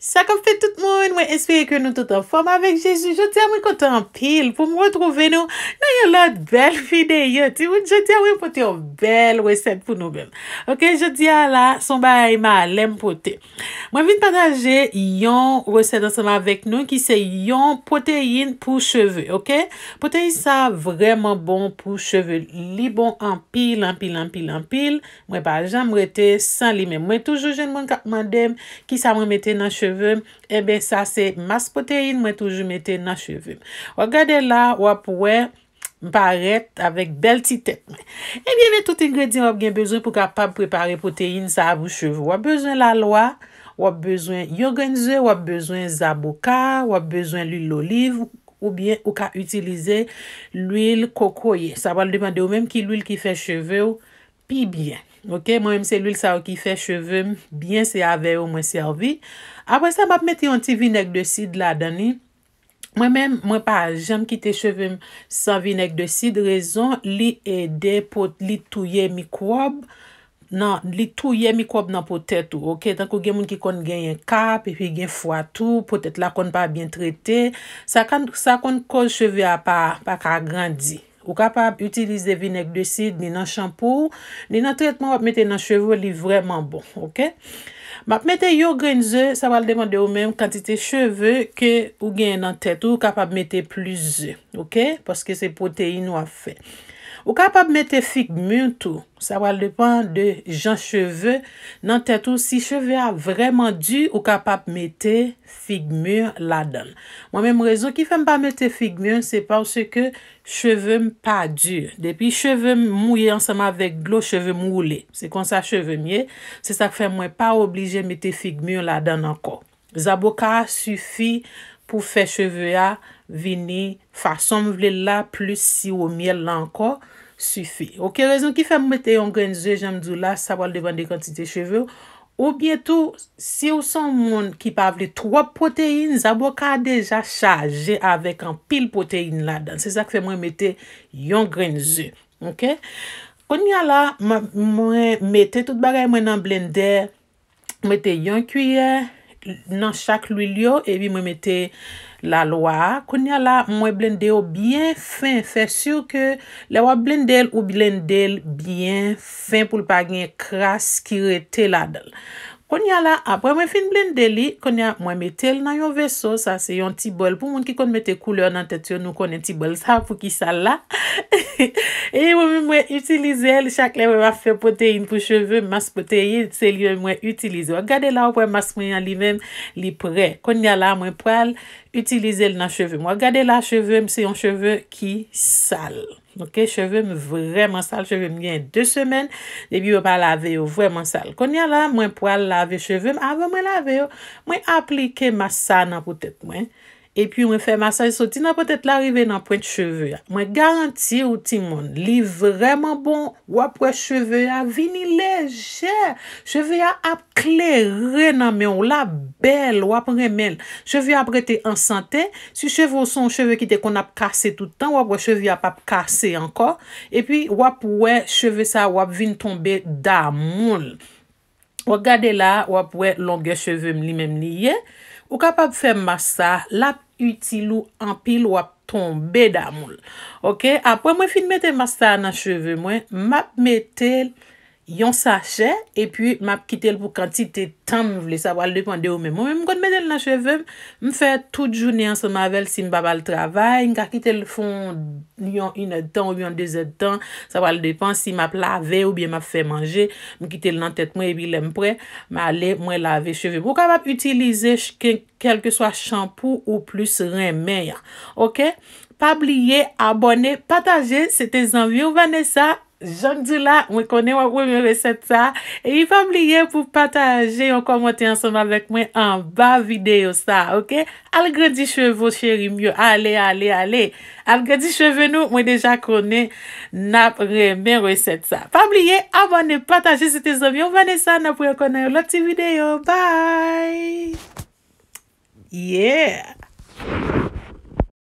Sa kon fe tout moun, mwen espere ke nou tout an form avek Jezu. Je ti a mwen kontan pil pou mwen trove nou. Nan yon lot bel fide yo ti wout. Je ti a mwen pote yon bel resep pou nou bel. Ok, je ti a la, son ba a ima alem pote. Mwen vin pataje yon resep ansama avek nou ki se yon pote yin pou cheve. Ok, pote yon sa vreman bon pou cheve. Li bon an pil, an pil, an pil, an pil. Mwen pa jan mwete san li. Mwen toujou jen mwen kapman dem ki sa mwen mette nan cheve. E eh bè sa se mas potein mwen toujou mette nan cheve. Wa gade la, wap pwè mparet avèk bel titèp mwen. Eh e bè tout ingredyen wap gen bezwen pou kapap prepare potein sa avou cheve. Wap bezwen lalwa, wap bezwen yoganze, wap bezwen zaboka, wap bezwen lul oliv ou bè ou ka utilize lul kokoye. Sa wap al demande ou mèm ki lul ki fè cheve ou pi bè. Mwen mwen sel ul sa ou ki fe chevem, byen se ave ou mwen servi. Apo sa mwen ap meti yon ti vinek de sid la dani. Mwen mwen pa jem kite chevem san vinek de sid, rezon li ede pot li touye mikwob nan potet ou. Ok, tankou gen moun ki kon gen yon kap, epi gen fwa tou, potet la kon pa bien trete. Sa kon kon cheve a pa ka grandi. Ou kapab utilize vinek de sid ni nan shampou, ni nan tretman wap mette nan cheve ou li vreman bon, ok? Map mette yo gren ze, sa wale demande ou menm kantite cheve ke ou gen nan tet ou kapab mette plus ze, ok? Paske se potey nou a fey. Ou kapap mette figmur tou, sa wale depan de jan cheve nan ten tou si cheve a vreman di ou kapap mette figmur la dan. Mwen men mou rezo ki fèm pa mette figmur se pwase ke cheve m pa dure. Depi cheve m mouye ansama vek glos cheve m moule. Se kon sa cheve m ye, se sa fèm mwen pa oblije mette figmur la dan anko. Zaboka sufi pou fè cheve a mouye. vini, fason mwen vle la, plus si ou miel la anko, sufi. Ok, rezon ki fe mwen mete yon grenze, jen mdou la, sa wale devande kante te cheve ou, ou bietou, si ou son moun ki pa vle 3 poteyine, zavou ka deja chaje avek an pil poteyine la dan. Se zak fe mwen mete yon grenze. Ok? Kon nye la, mwen mete tout bagay mwen nan blender, mete yon kuyen, nan chak luy liyo, evi mwen mete La lwa, konya la mwen blende yo byen fin, fe syur ke le wap blendel ou blendel byen fin pou lpa genye kras ki rete la dal. Konya la, apwe mwen fin blende li, konya mwen metel nan yon veso sa, se yon ti bol pou moun ki kon metel koule nan tetyo nou konen ti bol sa pou ki sal la. E yon mwen mwen utilize el, chakle mwen va fe poteyin pou cheve, mas poteyin, se yon mwen utilize. Gade la, apwe mas mwen yon li men li pre, konya la, mwen pral utilize el nan cheve mwen. Gade la, cheve mwen se yon cheve ki sal. Ok, cheveoum vremen sal, cheveoum yon 2 semen, debi ou pa lave ou vremen sal. Konya la, mwen pou al lave cheveoum, avon mwen lave ou, mwen aplike mas sana pou tep mwen, epi wè fè masaj soti nan potet l'arive nan pren cheve. Mwen garanti ou ti moun. Li vreman bon wap wè cheve ya vinile jè. Cheve ya ap klerè nan men ou la bel wap remel. Cheve ya ap rete ansante. Su cheve ou son cheve kite kon ap kase toutan wap wè cheve ya ap kase anko. Epi wap wè cheve sa wap vin tombe da moun. Wè gade la wap wè longè cheve mli mèm liye. Ou kap ap fè masaj. Lap Utilou anpil wap ton beda moul. Ok. Apo mwen finmete masta nan cheve mwen. Map metel. yon sa che, epi map kite l pou kantite tan, mwen vle sa wale depande ou mwen mwen mwen mwen kon medel nan cheve, mwen fe tout jouni anson mwen vel, si mwen babal travay, mwen ka kite l fon yon inetan ou yon dezetan, sa wale depan si map lave ou bien map fe manje, mwen kite l nan tet mwen epi lem pre, mwen ale mwen lave cheve. Pou ka map utilize, kelke so a shampou ou plus reme ya. Ok? Pa blie, abone, pataje, se te zanvi ou vane sa. Janjou la, mwen kone wap wè mwen resep sa. E yon pa bliye pou pataje, yon komote ansanm avèk mwen an ba videyo sa, ok? Al gredi cheve ou cheri myo, ale, ale, ale. Al gredi cheve nou, mwen deja kone napre mwen resep sa. Pa bliye, abone, pataje se te zom yon vane sa napre yon konen lopti videyo. Bye! Yeah!